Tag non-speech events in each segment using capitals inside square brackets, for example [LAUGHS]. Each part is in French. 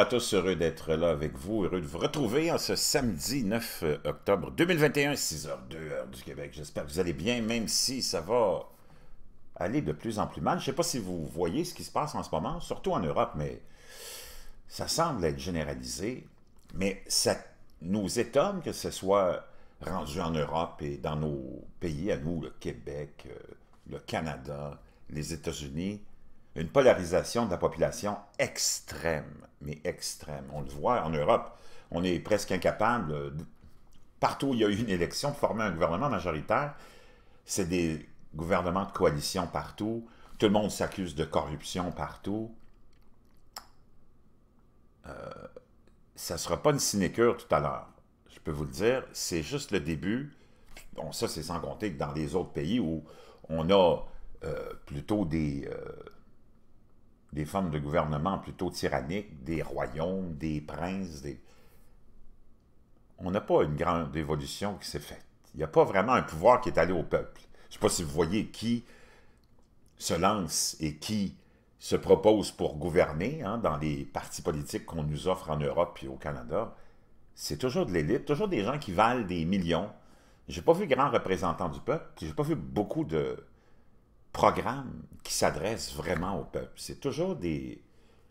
à tous, heureux d'être là avec vous, heureux de vous retrouver en ce samedi 9 euh, octobre 2021, 6h, 2h du Québec. J'espère que vous allez bien, même si ça va aller de plus en plus mal. Je ne sais pas si vous voyez ce qui se passe en ce moment, surtout en Europe, mais ça semble être généralisé. Mais ça nous étonne que ce soit rendu en Europe et dans nos pays, à nous, le Québec, euh, le Canada, les États-Unis, une polarisation de la population extrême, mais extrême. On le voit en Europe. On est presque incapable, partout où il y a eu une élection, de former un gouvernement majoritaire. C'est des gouvernements de coalition partout. Tout le monde s'accuse de corruption partout. Euh, ça ne sera pas une sinécure tout à l'heure. Je peux vous le dire, c'est juste le début. Bon, ça, c'est sans compter que dans les autres pays où on a euh, plutôt des, euh, des formes de gouvernement plutôt tyranniques, des royaumes, des princes, On n'a pas une grande évolution qui s'est faite. Il n'y a pas vraiment un pouvoir qui est allé au peuple. Je ne sais pas si vous voyez qui se lance et qui se propose pour gouverner hein, dans les partis politiques qu'on nous offre en Europe et au Canada, c'est toujours de l'élite, toujours des gens qui valent des millions. Je n'ai pas vu grand représentant du peuple, Je n'ai pas vu beaucoup de programme qui s'adresse vraiment au peuple. C'est toujours des...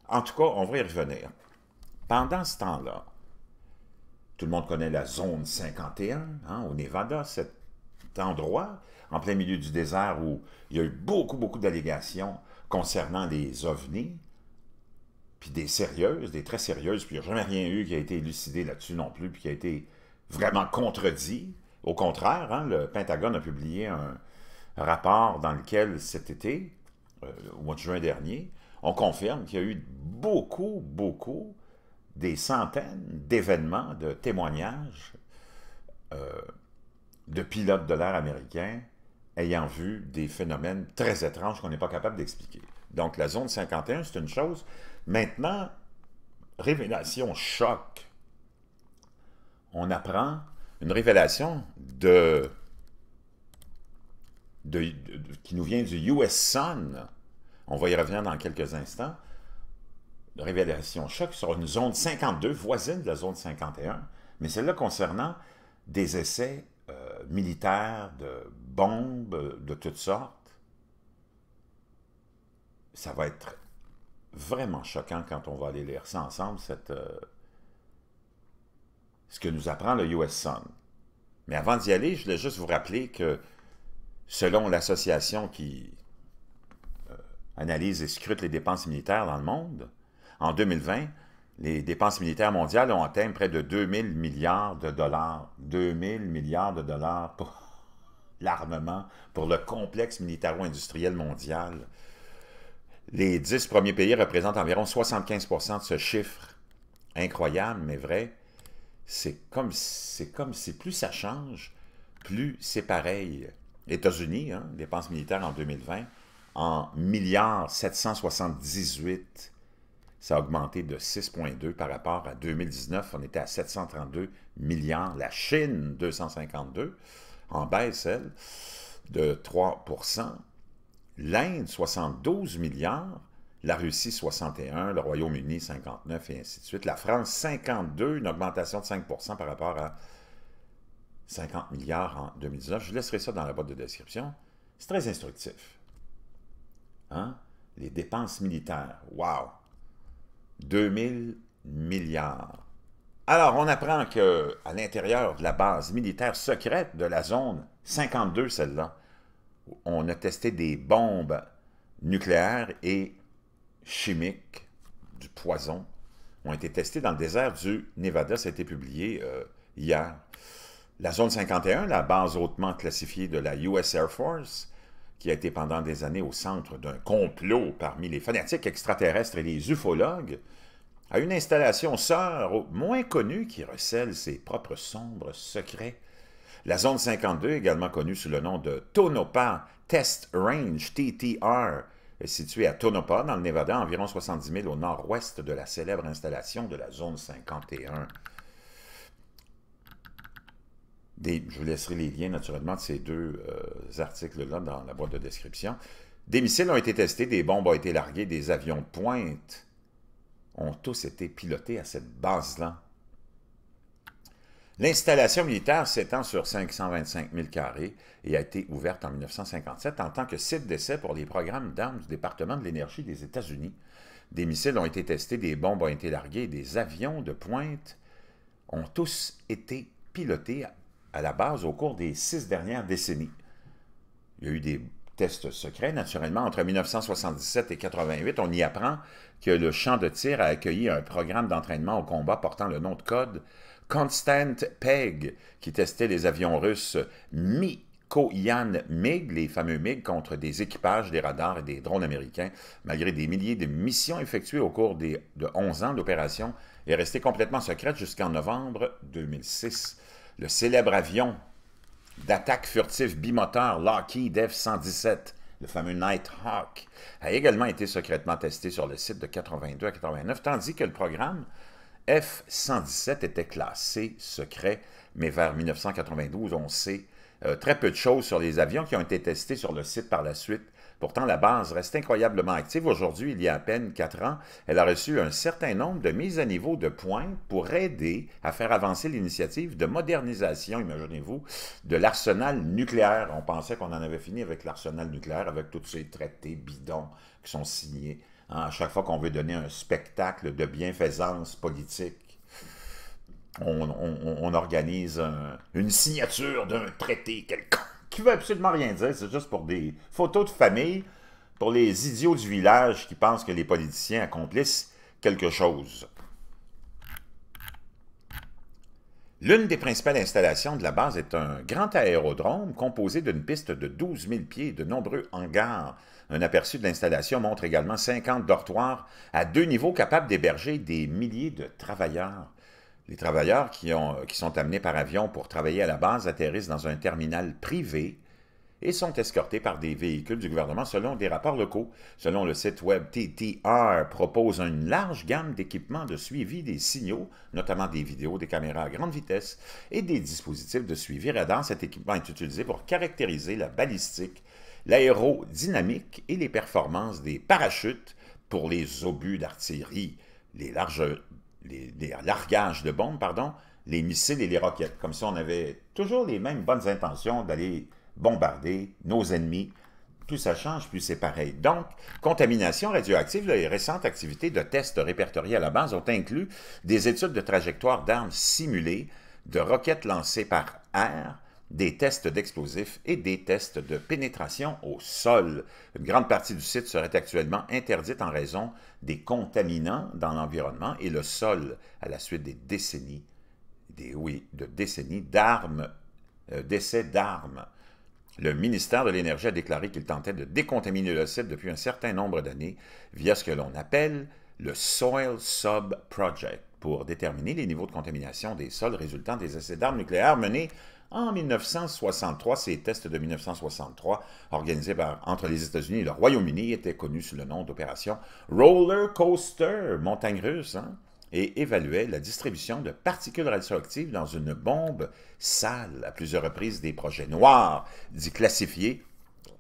En tout cas, on va y revenir. Pendant ce temps-là, tout le monde connaît la zone 51, hein, au Nevada, cet endroit, en plein milieu du désert où il y a eu beaucoup, beaucoup d'allégations concernant les ovnis, puis des sérieuses, des très sérieuses, puis il n'y a jamais rien eu qui a été élucidé là-dessus non plus, puis qui a été vraiment contredit. Au contraire, hein, le Pentagone a publié un, rapport dans lequel cet été, euh, au mois de juin dernier, on confirme qu'il y a eu beaucoup, beaucoup, des centaines d'événements, de témoignages euh, de pilotes de l'air américains ayant vu des phénomènes très étranges qu'on n'est pas capable d'expliquer. Donc la zone 51, c'est une chose. Maintenant, révélation choc. On apprend une révélation de qui nous vient du US Sun, on va y revenir dans quelques instants, révélation choc sur une zone 52, voisine de la zone 51, mais celle-là concernant des essais euh, militaires de bombes de toutes sortes. Ça va être vraiment choquant quand on va aller lire ça ensemble, cette, euh, ce que nous apprend le US Sun. Mais avant d'y aller, je voulais juste vous rappeler que selon l'association qui euh, analyse et scrute les dépenses militaires dans le monde, en 2020, les dépenses militaires mondiales ont atteint près de 2 000 milliards de dollars. 2 000 milliards de dollars pour [LAUGHS] l'armement, pour le complexe militaro-industriel mondial. Les dix premiers pays représentent environ 75 de ce chiffre. Incroyable, mais vrai. C'est comme, comme si plus ça change, plus c'est pareil. États-Unis, hein, dépenses militaires en 2020, en milliards 778, ça a augmenté de 6,2 par rapport à 2019. On était à 732 milliards. La Chine, 252, en baisse, elle, de 3 L'Inde, 72 milliards. La Russie, 61. Le Royaume-Uni, 59, et ainsi de suite. La France, 52, une augmentation de 5 par rapport à 50 milliards en 2019. Je laisserai ça dans la boîte de description. C'est très instructif. Hein? Les dépenses militaires. Wow! 2000 milliards. Alors, on apprend qu'à l'intérieur de la base militaire secrète de la zone 52, celle-là, on a testé des bombes nucléaires et chimiques, du poison, ont été testées dans le désert du Nevada. Ça a été publié euh, hier. La zone 51, la base hautement classifiée de la US Air Force, qui a été pendant des années au centre d'un complot parmi les fanatiques extraterrestres et les ufologues, a une installation sœur moins connue qui recèle ses propres sombres secrets. La zone 52, également connue sous le nom de Tonopah Test Range TTR, est située à Tonopah, dans le Nevada, environ 70 000 au nord-ouest de la célèbre installation de la zone 51 je vous laisserai les liens naturellement de ces deux euh, articles-là dans la boîte de description. Des missiles ont été testés, des bombes ont été larguées, des avions de pointe ont tous été pilotés à cette base-là. L'installation militaire s'étend sur 525 000 carrés et a été ouverte en 1957 en tant que site d'essai pour les programmes d'armes du département de l'énergie des États-Unis. Des missiles ont été testés, des bombes ont été larguées, des avions de pointe ont tous été pilotés à à la base au cours des six dernières décennies. Il y a eu des tests secrets, naturellement. Entre 1977 et 88, on y apprend que le champ de tir a accueilli un programme d'entraînement au combat portant le nom de code Constant Peg, qui testait les avions russes Mikoyan MiG, les fameux MiG, contre des équipages, des radars et des drones américains, malgré des milliers de missions effectuées au cours de 11 ans d'opération, est resté complètement secrète jusqu'en novembre 2006 le célèbre avion d'attaque furtive bimoteur Lockheed F-117, le fameux Nighthawk, a également été secrètement testé sur le site de 82 à 89, tandis que le programme F-117 était classé secret, mais vers 1992, on sait euh, très peu de choses sur les avions qui ont été testés sur le site par la suite Pourtant, la base reste incroyablement active. Aujourd'hui, il y a à peine quatre ans, elle a reçu un certain nombre de mises à niveau de points pour aider à faire avancer l'initiative de modernisation, imaginez-vous, de l'arsenal nucléaire. On pensait qu'on en avait fini avec l'arsenal nucléaire, avec tous ces traités bidons qui sont signés. Hein, à chaque fois qu'on veut donner un spectacle de bienfaisance politique, on, organise une signature d'un traité quelconque qui veut absolument rien dire, c'est juste pour des photos de famille, pour les idiots du village qui pensent que les politiciens accomplissent quelque chose. L'une des principales installations de la base est un grand aérodrome composé d'une piste de 12 000 pieds et de nombreux hangars. Un aperçu de l'installation montre également 50 dortoirs à deux niveaux capables d'héberger des milliers de travailleurs. Les travailleurs euh, qui, sont amenés par avion pour travailler à la base atterrissent dans un terminal privé et sont escortés par des véhicules du gouvernement selon des rapports locaux. Selon le site web TTR propose une large gamme d'équipements de suivi des signaux, notamment des vidéos, des caméras à grande vitesse et des dispositifs de suivi radar. Cet équipement est utilisé pour caractériser la balistique, l'aérodynamique et les performances des parachutes pour les obus d'artillerie, les larges les, largages de bombes, pardon, les missiles et les roquettes. Comme si on avait toujours les mêmes bonnes intentions d'aller bombarder nos ennemis. Tout ça change, plus c'est pareil. Donc, contamination radioactive, les récentes activités de tests répertoriés à la base ont inclus des études de trajectoire d'armes simulées, de roquettes lancées par air, des tests d'explosifs et des tests de pénétration au sol. Une grande partie du site serait actuellement interdite en raison des contaminants dans l'environnement et le sol à la suite des décennies, des, oui, de décennies d'armes, euh, d'essais d'armes. Le ministère de l'Énergie a déclaré qu'il tentait de décontaminer le site depuis un certain nombre d'années via ce que l'on appelle le Soil Sub Project pour déterminer les niveaux de contamination des sols résultant des essais d'armes nucléaires menés en 1963. Ces tests de 1963, organisés par, entre les États-Unis et le Royaume-Uni, étaient connus sous le nom d'opération Roller Coaster, montagne russe, hein, et évaluaient la distribution de particules radioactives dans une bombe sale. À plusieurs reprises, des projets noirs, dits classifiés,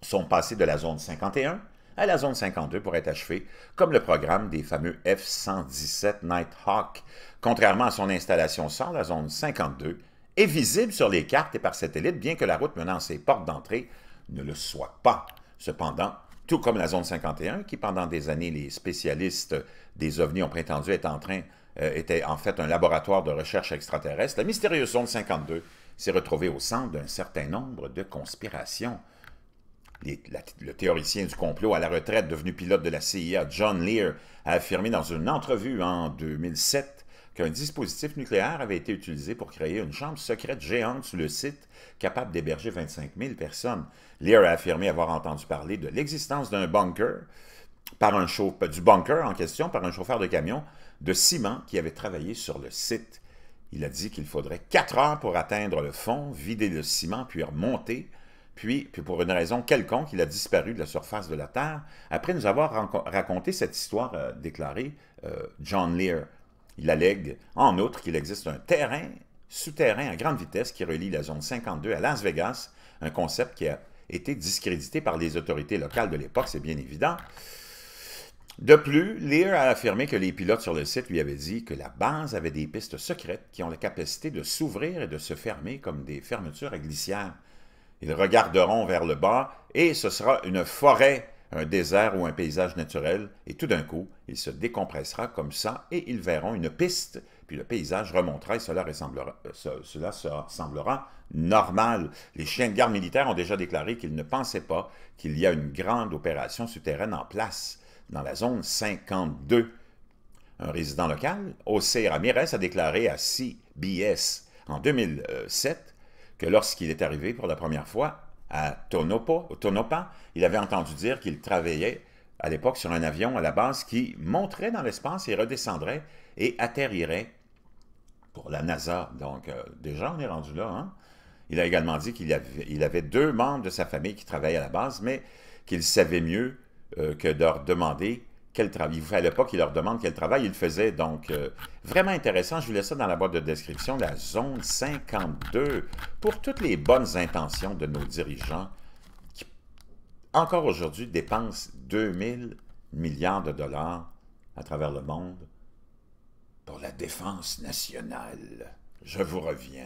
sont passés de la zone 51 à la zone 52 pour être achevée comme le programme des fameux F-117 Nighthawk. Contrairement à son installation sans la zone 52 est visible sur les cartes et par satellite, bien que la route menant ses portes d'entrée ne le soit pas. Cependant, tout comme la zone 51, qui pendant des années, les spécialistes des ovnis ont prétendu être en train, euh, était en fait un laboratoire de recherche extraterrestre, la mystérieuse zone 52 s'est retrouvée au centre d'un certain nombre de conspirations le théoricien du complot à la retraite devenu pilote de la CIA, John Lear, a affirmé dans une entrevue en 2007 qu'un dispositif nucléaire avait été utilisé pour créer une chambre secrète géante sur le site capable d'héberger 25 000 personnes. Lear a affirmé avoir entendu parler de l'existence d'un bunker par un du bunker en question par un chauffeur de camion de ciment qui avait travaillé sur le site. Il a dit qu'il faudrait quatre heures pour atteindre le fond, vider le ciment puis remonter puis, pour une raison quelconque, il a disparu de la surface de la Terre. Après nous avoir raconté cette histoire euh, déclarée, euh, John Lear, il allègue en outre qu'il existe un terrain souterrain à grande vitesse qui relie la zone 52 à Las Vegas, un concept qui a été discrédité par les autorités locales de l'époque, c'est bien évident. De plus, Lear a affirmé que les pilotes sur le site lui avaient dit que la base avait des pistes secrètes qui ont la capacité de s'ouvrir et de se fermer comme des fermetures à glissières. Ils regarderont vers le bas et ce sera une forêt, un désert ou un paysage naturel. Et tout d'un coup, il se décompressera comme ça et ils verront une piste. Puis le paysage remontera et cela, ressemblera, euh, cela semblera normal. Les chiens de garde militaires ont déjà déclaré qu'ils ne pensaient pas qu'il y a une grande opération souterraine en place dans la zone 52. Un résident local, ossé Ramirez, a déclaré à CBS en 2007 que lorsqu'il est arrivé pour la première fois à Tonopa, il avait entendu dire qu'il travaillait à l'époque sur un avion à la base qui monterait dans l'espace et redescendrait et atterrirait pour la NASA. Donc, euh, déjà, on est rendu là. Hein. Il a également dit qu'il avait, deux membres de sa famille qui travaillaient à la base, mais qu'il savait mieux euh, que de leur demander quel travail. À l'époque, qu'il leur demande quel travail il faisait Donc, euh, vraiment intéressant. Je vous laisse ça dans la boîte de description, la zone 52, pour toutes les bonnes intentions de nos dirigeants qui, encore aujourd'hui, dépensent 2000 milliards de dollars à travers le monde pour la défense nationale. Je vous reviens.